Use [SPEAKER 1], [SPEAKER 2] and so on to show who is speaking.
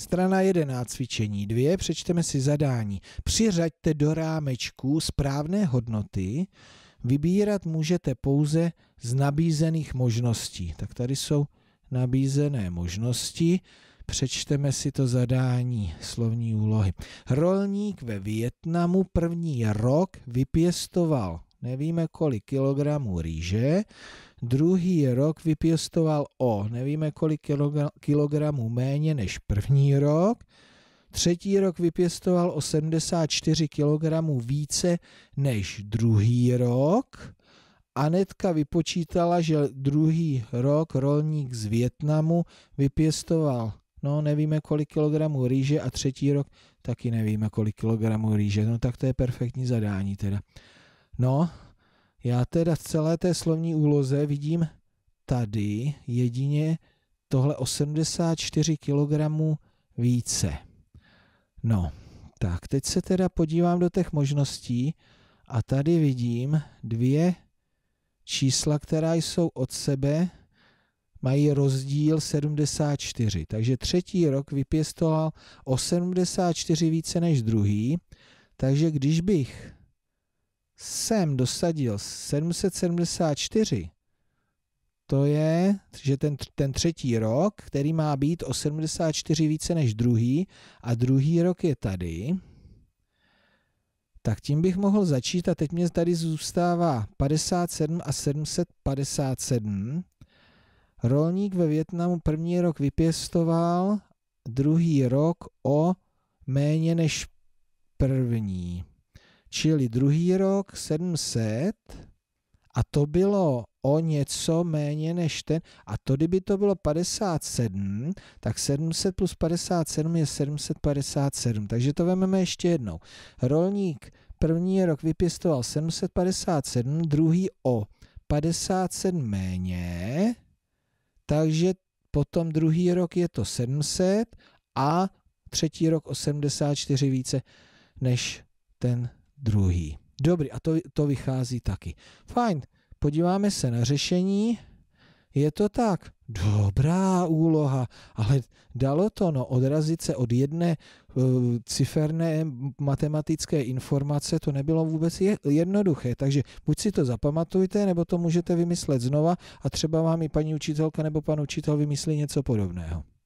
[SPEAKER 1] Strana 11, cvičení 2, přečteme si zadání. Přiřaďte do rámečku správné hodnoty, vybírat můžete pouze z nabízených možností. Tak tady jsou nabízené možnosti, přečteme si to zadání slovní úlohy. Rolník ve Vietnamu první rok vypěstoval nevíme kolik kilogramů rýže, Druhý rok vypěstoval o nevíme kolik kilogramů méně než první rok. Třetí rok vypěstoval o 74 kilogramů více než druhý rok. Anetka vypočítala, že druhý rok rolník z Větnamu vypěstoval, no nevíme kolik kilogramů rýže a třetí rok taky nevíme kolik kilogramů rýže. No tak to je perfektní zadání teda. No, já teda v celé té slovní úloze vidím tady jedině tohle 84 kg více. No, tak teď se teda podívám do těch možností a tady vidím dvě čísla, která jsou od sebe, mají rozdíl 74. Takže třetí rok vypěstoval 84 více než druhý, takže když bych jsem dosadil 774, to je, že ten, ten třetí rok, který má být o 74 více než druhý, a druhý rok je tady, tak tím bych mohl začít a teď mě tady zůstává 57 a 757. Rolník ve Větnamu první rok vypěstoval, druhý rok o méně než první čili druhý rok 700 a to bylo o něco méně než ten. A to, kdyby to bylo 57, tak 700 plus 57 je 757. Takže to vememe ještě jednou. Rolník první rok vypěstoval 757, druhý o 57 méně, takže potom druhý rok je to 700 a třetí rok 84 více než ten druhý. Dobrý, a to, to vychází taky. Fajn, podíváme se na řešení. Je to tak, dobrá úloha, ale dalo to no, odrazit se od jedné uh, ciferné matematické informace, to nebylo vůbec jednoduché, takže buď si to zapamatujte, nebo to můžete vymyslet znova a třeba vám i paní učitelka nebo pan učitel vymyslí něco podobného.